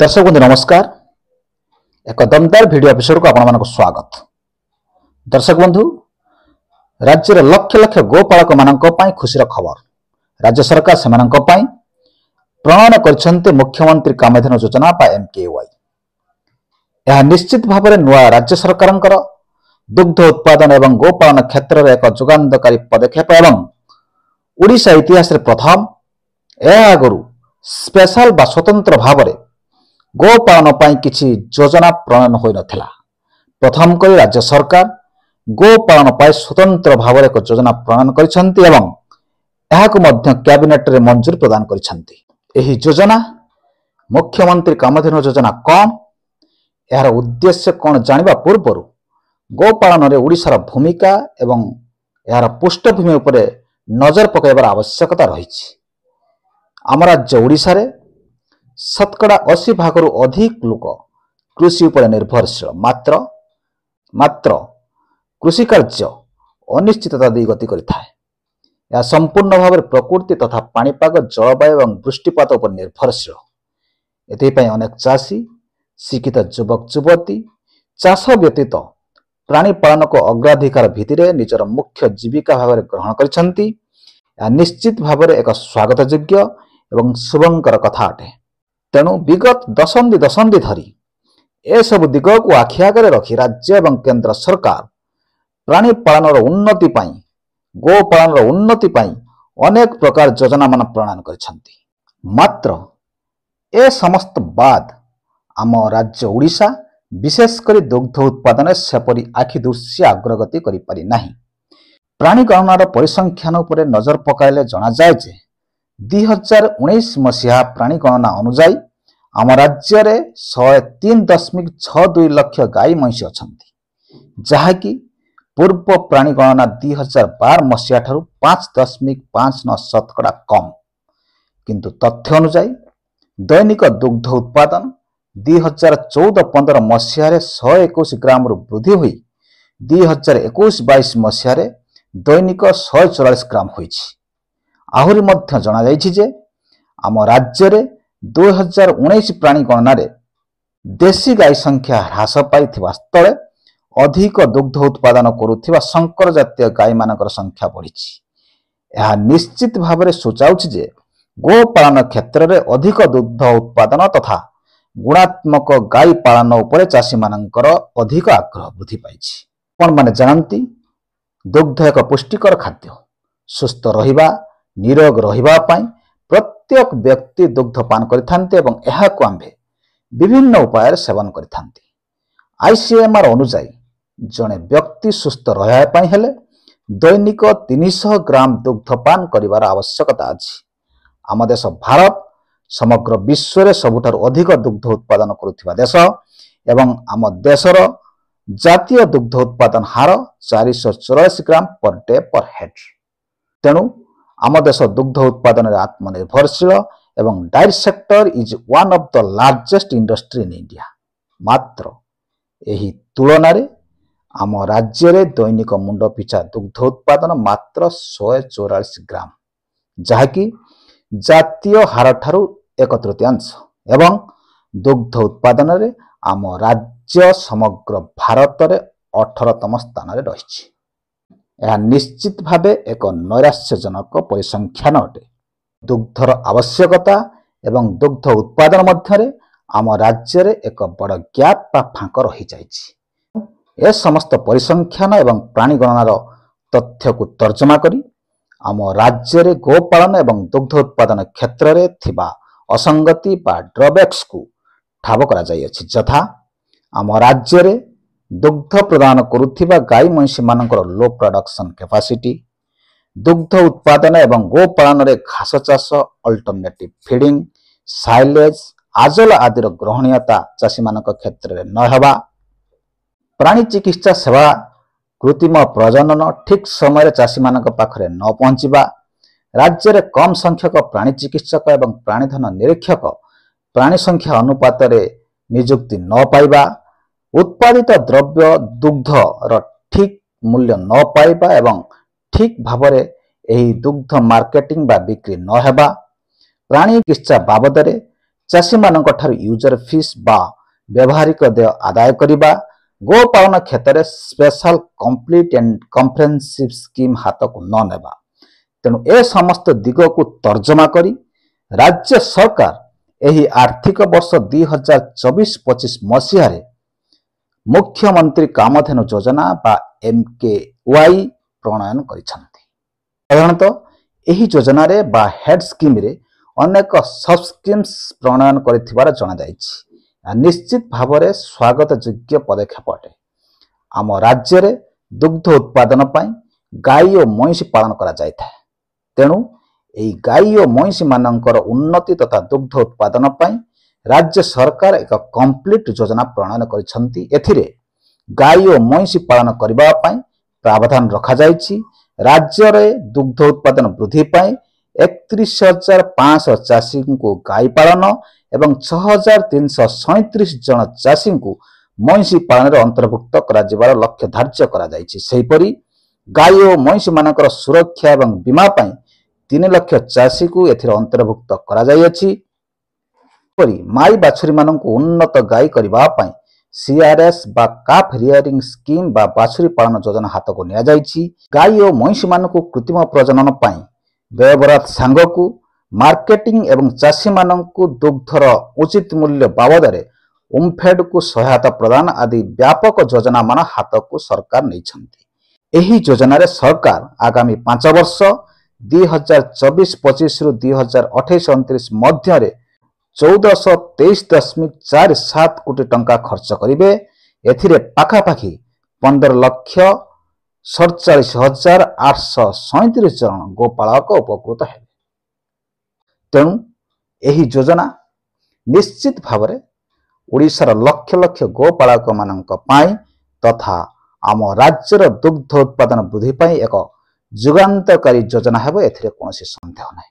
দর্শক বন্ধু নমস্কার এক দমদার ভিডিও এপিসোডক আপনার স্বাগত দর্শক বন্ধু রাজ্যের লক্ষ লক্ষ গোপাড়ক মানক খুশির খবর রাজ্য সরকার সেমানক প্রণয়ন করছেন মুখ্যমন্ত্রী কামধেনু যোজনা বা এম কে ওয়াই ଏହା ନିଶ୍ଚିତ ଭାବରେ ନୂଆ ରାଜ୍ୟ ସରକାରଙ୍କର ଦୁଗ୍ଧ ଉତ୍ପାଦନ ଏବଂ ଗୋପାଳନ କ୍ଷେତ୍ରରେ ଏକ ଯୁଗାନ୍ତକାରୀ ପଦକ୍ଷେପ ଏବଂ ଓଡ଼ିଶା ଇତିହାସରେ ପ୍ରଥମ ଏହା ଆଗରୁ ସ୍ପେଶାଲ ବା ସ୍ୱତନ୍ତ୍ର ଭାବରେ ଗୋପାଳନ ପାଇଁ କିଛି ଯୋଜନା ପ୍ରଣୟନ ହୋଇନଥିଲା ପ୍ରଥମ କରି ରାଜ୍ୟ ସରକାର ଗୋପାଳନ ପାଇଁ ସ୍ୱତନ୍ତ୍ର ଭାବରେ ଏକ ଯୋଜନା ପ୍ରଣୟନ କରିଛନ୍ତି ଏବଂ ଏହାକୁ ମଧ୍ୟ କ୍ୟାବିନେଟ୍ରେ ମଞ୍ଜୁରୀ ପ୍ରଦାନ କରିଛନ୍ତି ଏହି ଯୋଜନା ମୁଖ୍ୟମନ୍ତ୍ରୀ କାମଧେନୁ ଯୋଜନା କ'ଣ ଏହାର ଉଦ୍ଦେଶ୍ୟ କ'ଣ ଜାଣିବା ପୂର୍ବରୁ ଗୋପାଳନରେ ଓଡ଼ିଶାର ଭୂମିକା ଏବଂ ଏହାର ପୃଷ୍ଠଭୂମି ଉପରେ ନଜର ପକାଇବାର ଆବଶ୍ୟକତା ରହିଛି ଆମ ରାଜ୍ୟ ଓଡ଼ିଶାରେ ଶତକଡ଼ା ଅଶୀ ଭାଗରୁ ଅଧିକ ଲୋକ କୃଷି ଉପରେ ନିର୍ଭରଶୀଳ ମାତ୍ର ମାତ୍ର କୃଷିକାର୍ଯ୍ୟ ଅନିଶ୍ଚିତତା ଦେଇ ଗତି କରିଥାଏ ଏହା ସମ୍ପୂର୍ଣ୍ଣ ଭାବରେ ପ୍ରକୃତି ତଥା ପାଣିପାଗ ଜଳବାୟୁ ଏବଂ ବୃଷ୍ଟିପାତ ଉପରେ ନିର୍ଭରଶୀଳ ଏଥିପାଇଁ ଅନେକ ଚାଷୀ ଶିକ୍ଷିତ ଯୁବକ ଯୁବତୀ ଚାଷ ବ୍ୟତୀତ ପ୍ରାଣୀ ପାଳନକୁ ଅଗ୍ରାଧିକାର ଭିତ୍ତିରେ ନିଜର ମୁଖ୍ୟ ଜୀବିକା ଭାବରେ ଗ୍ରହଣ କରିଛନ୍ତି ଏହା ନିଶ୍ଚିତ ଭାବରେ ଏକ ସ୍ୱାଗତଯୋଗ୍ୟ ଏବଂ ଶୁଭଙ୍କର କଥା ଅଟେ ତେଣୁ ବିଗତ ଦଶନ୍ଧି ଦଶନ୍ଧି ଧରି ଏସବୁ ଦିଗକୁ ଆଖି ଆଗରେ ରଖି ରାଜ୍ୟ ଏବଂ କେନ୍ଦ୍ର ସରକାର ପ୍ରାଣୀ ପାଳନର ଉନ୍ନତି ପାଇଁ ଗୋପାଳନର ଉନ୍ନତି ପାଇଁ ଅନେକ ପ୍ରକାର ଯୋଜନାମାନ ପ୍ରଣୟନ କରିଛନ୍ତି ମାତ୍ର ଏ ସମସ୍ତ ବାଦ ଆମ ରାଜ୍ୟ ଓଡ଼ିଶା ବିଶେଷ କରି ଦୁଗ୍ଧ ଉତ୍ପାଦନରେ ସେପରି ଆଖି ଦୃଶ୍ୟ ଅଗ୍ରଗତି କରିପାରି ନାହିଁ ପ୍ରାଣୀ ଗଣନାର ପରିସଂଖ୍ୟାନ ଉପରେ ନଜର ପକାଇଲେ ଜଣାଯାଏ ଯେ ଦୁଇ ହଜାର ଉଣେଇଶ ମସିହା ପ୍ରାଣୀଗଣନା ଅନୁଯାୟୀ ଆମ ରାଜ୍ୟରେ ଶହେ ତିନି ଦଶମିକ ଛଅ ଦୁଇ ଲକ୍ଷ ଗାଈ ମଇଁଷି ଅଛନ୍ତି ଯାହାକି ପୂର୍ବ ପ୍ରାଣୀଗଣନା ଦୁଇ ହଜାର ବାର ମସିହା ଠାରୁ ପାଞ୍ଚ ଦଶମିକ ପାଞ୍ଚ ନଅ ଶତକଡ଼ା କମ୍ କିନ୍ତୁ ତଥ୍ୟ ଅନୁଯାୟୀ ଦୈନିକ ଦୁଗ୍ଧ ଉତ୍ପାଦନ ଦୁଇ ହଜାର ଚଉଦ ପନ୍ଦର ମସିହାରେ ଶହେ ଏକୋଇଶ ଗ୍ରାମରୁ ବୃଦ୍ଧି ହୋଇ ଦୁଇ ହଜାର ଏକୋଇଶ ବାଇଶ ମସିହାରେ ଦୈନିକ ଶହେ ଚଉରାଳିଶ ଗ୍ରାମ ହୋଇଛି ଆହୁରି ମଧ୍ୟ ଜଣାଯାଇଛି ଯେ ଆମ ରାଜ୍ୟରେ ଦୁଇ ହଜାର ଉଣେଇଶ ପ୍ରାଣୀ ଗଣନାରେ ଦେଶୀ ଗାଈ ସଂଖ୍ୟା ହ୍ରାସ ପାଇଥିବା ସ୍ଥଳେ ଅଧିକ ଦୁଗ୍ଧ ଉତ୍ପାଦନ କରୁଥିବା ଶଙ୍କର ଜାତୀୟ ଗାଈମାନଙ୍କର ସଂଖ୍ୟା ବଢ଼ିଛି ଏହା ନିଶ୍ଚିତ ଭାବରେ ସୂଚାଉଛି ଯେ ଗୋପାଳନ କ୍ଷେତ୍ରରେ ଅଧିକ ଦୁଗ୍ଧ ଉତ୍ପାଦନ ତଥା ଗୁଣାତ୍ମକ ଗାଈ ପାଳନ ଉପରେ ଚାଷୀମାନଙ୍କର ଅଧିକ ଆଗ୍ରହ ବୃଦ୍ଧି ପାଇଛି ଆପଣମାନେ ଜାଣନ୍ତି ଦୁଗ୍ଧ ଏକ ପୁଷ୍ଟିକର ଖାଦ୍ୟ ସୁସ୍ଥ ରହିବା ନିରୋଗ ରହିବା ପାଇଁ ପ୍ରତ୍ୟେକ ବ୍ୟକ୍ତି ଦୁଗ୍ଧପାନ କରିଥାନ୍ତି ଏବଂ ଏହାକୁ ଆମ୍ଭେ ବିଭିନ୍ନ ଉପାୟରେ ସେବନ କରିଥାନ୍ତି ଆଇସିଏମ୍ଆର୍ ଅନୁଯାୟୀ ଜଣେ ବ୍ୟକ୍ତି ସୁସ୍ଥ ରହିବା ପାଇଁ ହେଲେ ଦୈନିକ ତିନିଶହ ଗ୍ରାମ ଦୁଗ୍ଧପାନ କରିବାର ଆବଶ୍ୟକତା ଅଛି ଆମ ଦେଶ ଭାରତ ସମଗ୍ର ବିଶ୍ୱରେ ସବୁଠାରୁ ଅଧିକ ଦୁଗ୍ଧ ଉତ୍ପାଦନ କରୁଥିବା ଦେଶ ଏବଂ ଆମ ଦେଶର ଜାତୀୟ ଦୁଗ୍ଧ ଉତ୍ପାଦନ ହାର ଚାରିଶହ ଚଉରାଳିଶ gram per day per head ତେଣୁ ଆମ ଦେଶ ଦୁଗ୍ଧ ଉତ୍ପାଦନରେ ଆତ୍ମନିର୍ଭରଶୀଳ ଏବଂ dairy sector is one of the largest industry in India ମାତ୍ର ଏହି ତୁଳନାରେ ଆମ ରାଜ୍ୟରେ ଦୈନିକ ମୁଣ୍ଡ ପିଛା ଦୁଗ୍ଧ ଉତ୍ପାଦନ ମାତ୍ର ଶହେ ଚଉରାଳିଶ ଗ୍ରାମ ଯାହାକି ଜାତୀୟ ହାରଠାରୁ ଏକ ତୃତୀୟାଂଶ ଏବଂ ଦୁଗ୍ଧ ଉତ୍ପାଦନରେ ଆମ ରାଜ୍ୟ ସମଗ୍ର ଭାରତରେ ଅଠରତମ ସ୍ଥାନରେ ରହିଛି ଏହା ନିଶ୍ଚିତ ଭାବେ ଏକ ନୈରାଶ୍ୟଜନକ ପରିସଂଖ୍ୟାନ ଅଟେ ଦୁଗ୍ଧର ଆବଶ୍ୟକତା ଏବଂ ଦୁଗ୍ଧ ଉତ୍ପାଦନ ମଧ୍ୟରେ ଆମ ରାଜ୍ୟରେ ଏକ ବଡ଼ ଗ୍ୟାପ୍ ବା ଫାଙ୍କ ରହିଯାଇଛି ଏ ସମସ୍ତ ପରିସଂଖ୍ୟାନ ଏବଂ ପ୍ରାଣୀ ଗଣନାର ତଥ୍ୟକୁ ତର୍ଜମା କରି ଆମ ରାଜ୍ୟରେ ଗୋପାଳନ ଏବଂ ଦୁଗ୍ଧ ଉତ୍ପାଦନ କ୍ଷେତ୍ରରେ ଥିବା ଅସଙ୍ଗତି ବା ଡ୍ରବ୍ୟାକ୍ସକୁ ଠାବ କରାଯାଇଅଛି ଯଥା ଆମ ରାଜ୍ୟରେ ଦୁଗ୍ଧ ପ୍ରଦାନ କରୁଥିବା ଗାଈ ମଇଁଷିମାନଙ୍କର ଲୋ ପ୍ରଡକ୍ସନ୍ କେପାସିଟି ଦୁଗ୍ଧ ଉତ୍ପାଦନ ଏବଂ ଗୋପାଳନରେ ଘାସ ଚାଷ ଅଲ୍ଟରନେଟିଭ୍ ଫିଡିଂ ସାଇଲେଜ୍ ଆଜଲ ଆଦିର ଗ୍ରହଣୀୟତା ଚାଷୀମାନଙ୍କ କ୍ଷେତ୍ରରେ ନ ହେବା ପ୍ରାଣୀ ଚିକିତ୍ସା ସେବା କୃତ୍ରିମ ପ୍ରଜନନ ଠିକ୍ ସମୟରେ ଚାଷୀମାନଙ୍କ ପାଖରେ ନ ପହଞ୍ଚିବା ରାଜ୍ୟରେ କମ୍ ସଂଖ୍ୟକ ପ୍ରାଣୀ ଚିକିତ୍ସକ ଏବଂ ପ୍ରାଣୀଧନ ନିରୀକ୍ଷକ ପ୍ରାଣୀ ସଂଖ୍ୟା ଅନୁପାତରେ ନିଯୁକ୍ତି ନ ପାଇବା ଉତ୍ପାଦିତ ଦ୍ରବ୍ୟ ଦୁଗ୍ଧର ଠିକ୍ ମୂଲ୍ୟ ନ ପାଇବା ଏବଂ ଠିକ୍ ଭାବରେ ଏହି ଦୁଗ୍ଧ ମାର୍କେଟିଂ ବା ବିକ୍ରି ନ ହେବା ପ୍ରାଣୀ ଚିକିତ୍ସା ବାବଦରେ ଚାଷୀମାନଙ୍କଠାରୁ ୟୁଜର ଫିସ୍ ବା ବ୍ୟବହାରିକ ଦେୟ ଆଦାୟ କରିବା ଗୋପାଳନ କ୍ଷେତ୍ରରେ special complete and comprehensive scheme ହାତକୁ ନ ନେବା ତେଣୁ ଏ ସମସ୍ତ ଦିଗକୁ ତର୍ଜମା କରି ରାଜ୍ୟ ସରକାର ଏହି ଆର୍ଥିକ ବର୍ଷ ଦୁଇ ହଜାର ଚବିଶ ପଚିଶ ମସିହାରେ ମୁଖ୍ୟମନ୍ତ୍ରୀ କାମଧେନୁ ଯୋଜନା ବା ଏମ୍ କେ ୱାଇ ପ୍ରଣୟନ କରିଛନ୍ତି ସାଧାରଣତଃ ଏହି ଯୋଜନାରେ ବା ହେଡ୍ ସ୍କିମ୍ରେ ଅନେକ ସବ୍ ସ୍କିମ୍ସ ପ୍ରଣୟନ କରିଥିବାର ଜଣାଯାଇଛି ନିଶ୍ଚିତ ଭାବରେ ସ୍ୱାଗତ ଯୋଗ୍ୟ ପଦକ୍ଷେପ ଅଟେ ଆମ ରାଜ୍ୟରେ ଦୁଗ୍ଧ ଉତ୍ପାଦନ ପାଇଁ ଗାଈ ଓ ମଇଁଷି ପାଳନ କରାଯାଇଥାଏ ତେଣୁ ଏହି ଗାଈ ଓ ମଇଁଷିମାନଙ୍କର ଉନ୍ନତି ତଥା ଦୁଗ୍ଧ ଉତ୍ପାଦନ ପାଇଁ ରାଜ୍ୟ ସରକାର ଏକ କମ୍ପ୍ଲିଟ୍ ଯୋଜନା ପ୍ରଣୟନ କରିଛନ୍ତି ଏଥିରେ ଗାଈ ଓ ମଇଁଷି ପାଳନ କରିବା ପାଇଁ ପ୍ରାବଧାନ ରଖାଯାଇଛି ରାଜ୍ୟରେ ଦୁଗ୍ଧ ଉତ୍ପାଦନ ବୃଦ୍ଧି ପାଇଁ ଏକତିରିଶ ହଜାର ପାଞ୍ଚଶହ ଚାଷୀଙ୍କୁ ଗାଈ ପାଳନ ଏବଂ ଛଅ ହଜାର ତିନିଶହ ସଇଁତିରିଶ ଜଣ ଚାଷୀଙ୍କୁ ମଇଁଷି ପାଳନରେ ଅନ୍ତର୍ଭୁକ୍ତ କରାଯିବାର ଲକ୍ଷ୍ୟ ଧାର୍ଯ୍ୟ କରାଯାଇଛି ସେହିପରି ଗାଈ ଓ ମଇଁଷିମାନଙ୍କର ସୁରକ୍ଷା ଏବଂ ବୀମା ପାଇଁ ତିନି ଲକ୍ଷ ଚାଷୀକୁ ଏଥିରେ ଅନ୍ତର୍ଭୁକ୍ତ କରାଯାଇଅଛି ପରି ମାଈ ବାଛୁରୀମାନଙ୍କୁ ଉନ୍ନତ ଗାଈ କରିବା ପାଇଁ ସିଆର୍ଏସ୍ ବା କାଫ୍ ରିୟରିଂ ସ୍କିମ୍ ବା ବାଛୁରୀ ପାଳନ ଯୋଜନା ହାତକୁ ନିଆଯାଇଛି ଗାଈ ଓ ମଇଁଷିମାନଙ୍କୁ କୃତ୍ରିମ ପ୍ରଜନନ ପାଇଁ ବ୍ୟୟବରାଦ ସାଙ୍ଗକୁ ମାର୍କେଟିଂ ଏବଂ ଚାଷୀମାନଙ୍କୁ ଦୁଗ୍ଧର ଉଚିତ ମୂଲ୍ୟ ବାବଦରେ ଉମ୍ଫେଡ୍କୁ ସହାୟତା ପ୍ରଦାନ ଆଦି ବ୍ୟାପକ ଯୋଜନାମାନ ହାତକୁ ସରକାର ନେଇଛନ୍ତି ଏହି ଯୋଜନାରେ ସରକାର ଆଗାମୀ ପାଞ୍ଚ ବର୍ଷ ଦୁଇ ହଜାର ଚବିଶ ପଚିଶରୁ ଦୁଇ ହଜାର ଅଠେଇଶ ଅଣତିରିଶ ମଧ୍ୟରେ ଚଉଦଶହ ତେଇଶ ଦଶମିକ ଚାରି ସାତ କୋଟି ଟଙ୍କା ଖର୍ଚ୍ଚ କରିବେ ଏଥିରେ ପାଖାପାଖି ପନ୍ଦର ଲକ୍ଷ ସଡ଼ଚାଳିଶ ହଜାର ଆଠଶହ ସଇଁତିରିଶ ଜଣ ଗୋପାଳକ ଉପକୃତ ହେବେ ତେଣୁ ଏହି ଯୋଜନା ନିଶ୍ଚିତ ଭାବରେ ଓଡ଼ିଶାର ଲକ୍ଷ ଲକ୍ଷ ଗୋପାଳକମାନଙ୍କ ପାଇଁ ତଥା ଆମ ରାଜ୍ୟର ଦୁଗ୍ଧ ଉତ୍ପାଦନ ବୃଦ୍ଧି ପାଇଁ ଏକ ଯୁଗାନ୍ତକାରୀ ଯୋଜନା ହେବ ଏଥିରେ କୌଣସି ସନ୍ଦେହ ନାହିଁ